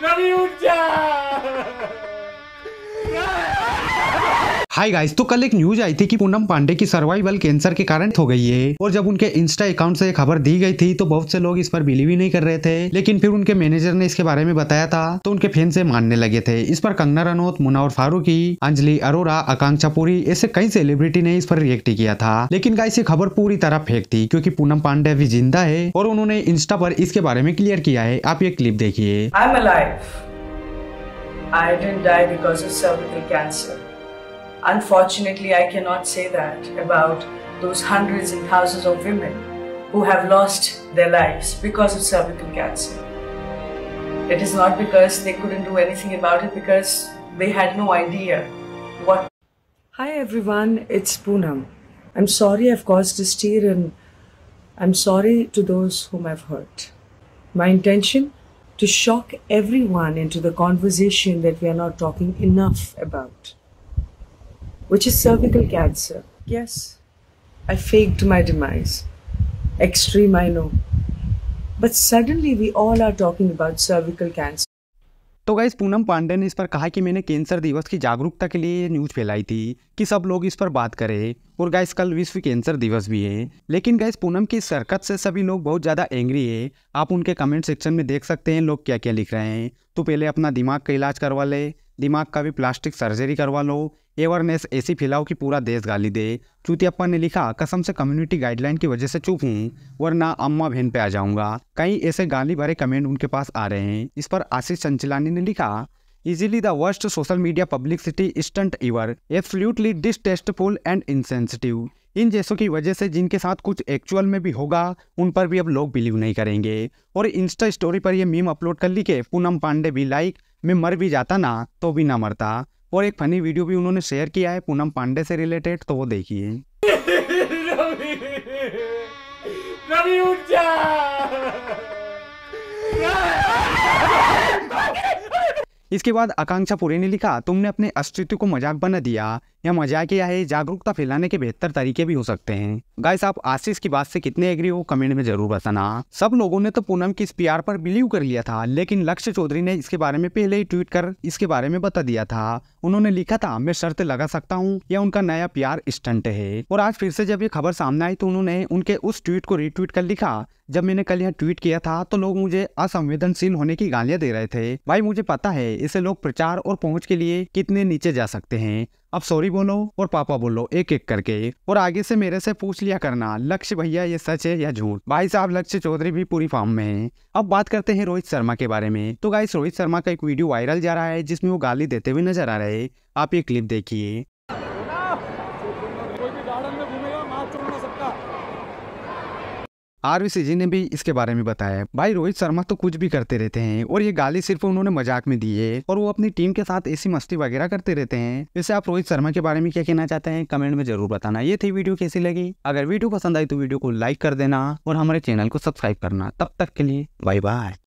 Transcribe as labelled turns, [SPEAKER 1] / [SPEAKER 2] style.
[SPEAKER 1] Non rinunciare! Hi guys तो कल एक न्यूज आई थी कि पूनम पांडे की सर्वाइवल कैंसर के कारण हो गई है और जब उनके इंस्टा अकाउंट से खबर दी गई थी तो बहुत से लोग इस पर बिलीव ही नहीं कर रहे थे लेकिन फिर उनके मैनेजर ने इसके बारे में बताया था तो उनके फैन से मानने लगे थे इस पर कंगना रनौत मुनावर फारूकी अंजलि अरोरा आकांक्षा पुरी ऐसे कई सेलिब्रिटी ने इस पर रिएक्ट किया था लेकिन गाइस ये खबर पूरी तरह फेक थी क्यूँकी पूनम पांडे अभी जिंदा है और उन्होंने इंस्टा पर इसके बारे में क्लियर किया है आप ये क्लिप देखिए
[SPEAKER 2] I didn't die because of cervical cancer. Unfortunately, I cannot say that about those hundreds and thousands of women who have lost their lives because of cervical cancer. It is not because they couldn't do anything about it, because they had no idea what. Hi everyone, it's Poonam. I'm sorry I've caused a tear and I'm sorry to those whom I've hurt. My intention? To shock everyone into the conversation that we are not talking enough about. which is cervical cancer. Yes, I faked my demise. Extreme, I know. But suddenly we all are talking about cervical cancer.
[SPEAKER 1] तो guys Poonam Pandey ने इस पर कहा कि मैंने cancer दिवस की जागरूकता के लिए ये न्यूज़ फैलाई थी कि सब लोग इस पर बात करें और गाइज कल विश्व कैंसर दिवस भी है लेकिन गाइज पूनम की सरकत से सभी लोग बहुत ज़्यादा एंग्री है आप उनके कमेंट सेक्शन में देख सकते हैं लोग क्या क्या लिख रहे हैं तो पहले अपना दिमाग का इलाज करवा लें दिमाग का भी प्लास्टिक सर्जरी करवा लो एवरनेस ऐसी फैलाओ कि पूरा देश गाली दे चूतियाप्पा ने लिखा कसम से कम्युनिटी गाइडलाइन की वजह से चुप हूँ वरना अम्मा बहन पे आ जाऊंगा कई ऐसे गाली भरे कमेंट उनके पास आ रहे हैं इस पर आशीष चंचलानी ने लिखा the worst social media publicity stunt ever absolutely distasteful and insensitive इन जैसों की वजह से जिनके साथ कुछ एक्चुअल में भी होगा उन पर भी अब लोग बिलीव नहीं करेंगे और इंस्टा स्टोरी पर ये मीम अपलोड कर ली के पूनम पांडे भी लाइक मैं मर भी जाता ना तो भी ना मरता और एक फनी वीडियो भी उन्होंने शेयर किया है पूनम पांडे से रिलेटेड तो वो देखिए इसके बाद आकांक्षा पुरे ने लिखा तुमने अपने अस्तित्व को मजाक बना दिया या मजाक या है जागरूकता फैलाने के बेहतर तरीके भी हो सकते हैं गाइस आप आशीष की बात से कितने एग्री हो कमेंट में जरूर बताना सब लोगों ने तो पूनम की इस प्यार पर बिलीव कर लिया था लेकिन लक्ष्य चौधरी ने इसके बारे में पहले ही ट्वीट कर इसके बारे में बता दिया था उन्होंने लिखा था मैं शर्त लगा सकता हूँ या उनका नया प्यार स्टंट है और आज फिर से जब ये खबर सामने आई तो उन्होंने उनके उस ट्वीट को रिट्वीट कर लिखा जब मैंने कल यहाँ ट्वीट किया था तो लोग मुझे असंवेदनशील होने की गालियां दे रहे थे भाई मुझे पता है इसे लोग प्रचार और पहुंच के लिए कितने नीचे जा सकते हैं अब सॉरी बोलो और पापा बोलो एक एक करके और आगे से मेरे से पूछ लिया करना लक्ष्य भैया ये सच है या झूठ भाई साहब लक्ष्य चौधरी भी पूरी फॉर्म में है अब बात करते हैं रोहित शर्मा के बारे में तो गाइस रोहित शर्मा का एक वीडियो वायरल जा रहा है जिसमें वो गाली देते हुए नजर आ रहे आप ये क्लिप देखिए सी जी ने भी इसके बारे में बताया भाई रोहित शर्मा तो कुछ भी करते रहते हैं और ये गाली सिर्फ उन्होंने मजाक में दी है और वो अपनी टीम के साथ ऐसी मस्ती वगैरह करते रहते हैं जैसे आप रोहित शर्मा के बारे में क्या कहना चाहते हैं कमेंट में जरूर बताना ये थी वीडियो कैसी लगी अगर वीडियो पसंद आई तो वीडियो को लाइक कर देना और हमारे चैनल को सब्सक्राइब करना तब तक के लिए बाय बाय